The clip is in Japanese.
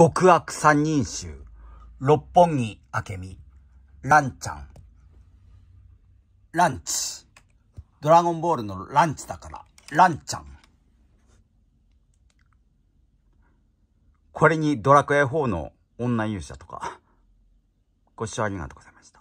極悪三人衆、六本木明美、ランちゃん、ランチ、ドラゴンボールのランチだから、ランちゃん。これにドラクエ4の女勇者とか、ご視聴ありがとうございました。